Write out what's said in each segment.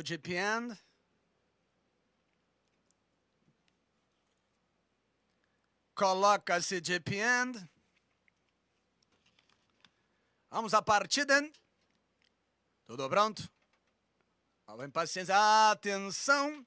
no GPN. Coloca-se GPN. Vamos à partida. Tudo pronto? Vem impaciência. Atenção.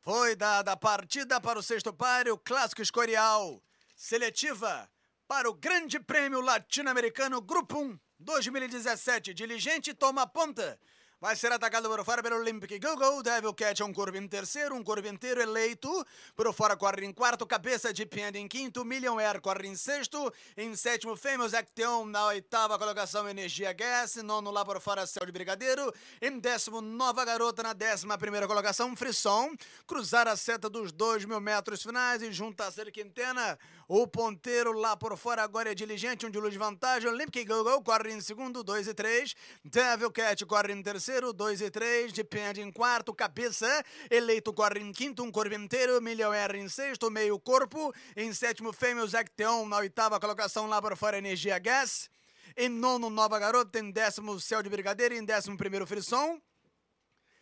Foi dada a partida para o sexto páreo Clássico Escorial. Seletiva para o Grande Prêmio Latino-Americano Grupo 1 2017. Diligente toma a ponta vai ser atacado por fora pelo Olympic Google, Devil Cat é um curva em terceiro, um curva inteiro eleito, por fora corre em quarto, cabeça de Panda em quinto, Million Air corre em sexto, em sétimo Famous Acteon na oitava colocação Energia Gas, nono lá por fora Céu de Brigadeiro, em décimo Nova Garota na décima primeira colocação Frisson, cruzar a seta dos dois mil metros finais e juntar Ser Quintena, o ponteiro lá por fora agora é Diligente, um de luz de vantagem, Olympic Google corre em segundo, dois e três, Devil Cat corre em terceiro, terceiro, dois e três, de pé em quarto, cabeça, eleito corre em quinto, um corpo inteiro, milhão em sexto, meio corpo, em sétimo, fêmeos, Acteon, é na oitava colocação, lá para fora, energia gás, em nono, nova garota, em décimo, céu de brigadeiro, em décimo primeiro, frisson,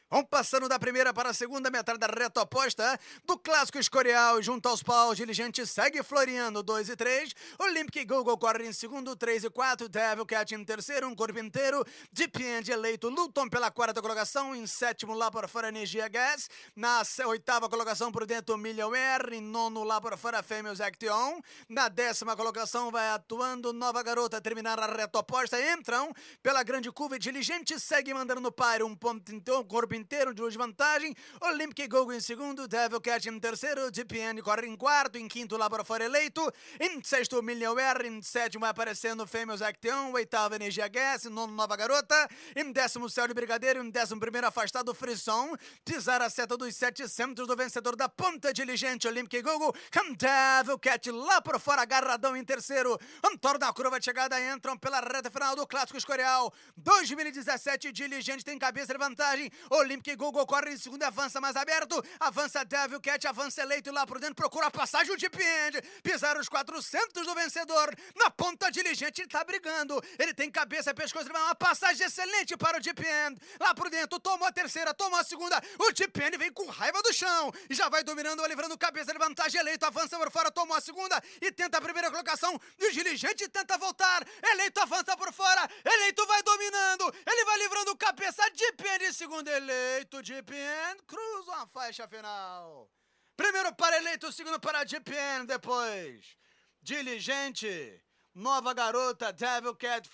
Vamos passando da primeira para a segunda metade da reta oposta é? do Clássico Escorial. Junto aos paus, Diligente segue Floriano 2 e 3. Olympic Google corre em segundo, 3 e 4. Devil Cat em terceiro, um corpo inteiro. Deep End eleito Luton pela quarta colocação. Em sétimo, lá para fora, Energia Gas. Na oitava colocação por dentro, Million R Em nono, lá para fora, Fêmeos Action. Na décima colocação, vai atuando Nova Garota. Terminar a reta oposta. Entram pela grande curva. Diligente segue mandando no par. Um ponto, então, um corpo inteiro, de vantagem, Olympic Gogo em segundo, Devil Cat em terceiro, DPN corre em quarto, em quinto, Laboratório eleito, em sexto, Million R, em sétimo, aparecendo Fêmeos Acteon, oitavo, Energia Gas, nono, Nova Garota, em décimo, Céu de Brigadeiro, em décimo primeiro, Afastado, Frisson, pisar a seta dos sete centros do vencedor da ponta diligente, Olympic Gogo, Devil Cat lá por fora, agarradão em terceiro, Antônio da curva de chegada, entram pela reta final do Clássico Escorial, 2017, Diligente tem cabeça de vantagem, Olímpica e Google corre em segundo e avança mais aberto. Avança Devil Cat, avança eleito lá por dentro, procura a passagem. O Deep End. Pisaram os 400 do vencedor. Na ponta diligente, ele tá brigando. Ele tem cabeça, pescoço, uma passagem excelente para o Deep End. Lá por dentro, tomou a terceira, tomou a segunda. O Deep End vem com raiva do chão. E já vai dominando, livrando cabeça de vantagem. Eleito avança por fora, tomou a segunda e tenta a primeira colocação. E o diligente tenta voltar. Eleito avança por fora. Eleito vai dominando. Ele vai livrando cabeça. de End em segundo. Eleito eleito DPN, cruzam a faixa final. Primeiro para eleito, segundo para DPN, depois Diligente, Nova Garota, Devil Cat,